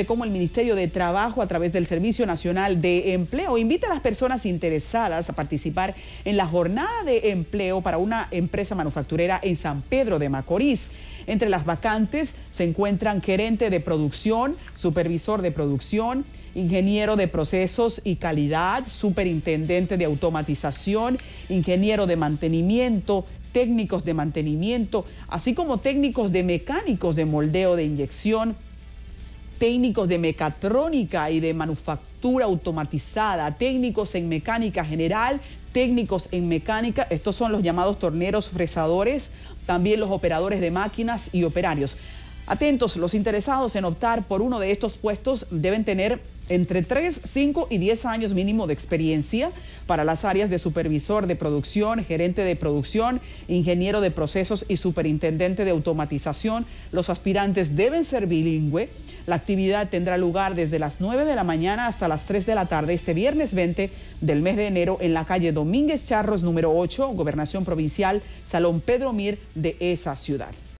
de cómo el Ministerio de Trabajo a través del Servicio Nacional de Empleo invita a las personas interesadas a participar en la jornada de empleo para una empresa manufacturera en San Pedro de Macorís. Entre las vacantes se encuentran gerente de producción, supervisor de producción, ingeniero de procesos y calidad, superintendente de automatización, ingeniero de mantenimiento, técnicos de mantenimiento, así como técnicos de mecánicos de moldeo de inyección técnicos de mecatrónica y de manufactura automatizada, técnicos en mecánica general, técnicos en mecánica, estos son los llamados torneros fresadores, también los operadores de máquinas y operarios. Atentos, los interesados en optar por uno de estos puestos deben tener entre 3, 5 y 10 años mínimo de experiencia para las áreas de supervisor de producción, gerente de producción, ingeniero de procesos y superintendente de automatización. Los aspirantes deben ser bilingüe la actividad tendrá lugar desde las 9 de la mañana hasta las 3 de la tarde este viernes 20 del mes de enero en la calle Domínguez Charros número 8, Gobernación Provincial, Salón Pedro Mir de esa ciudad.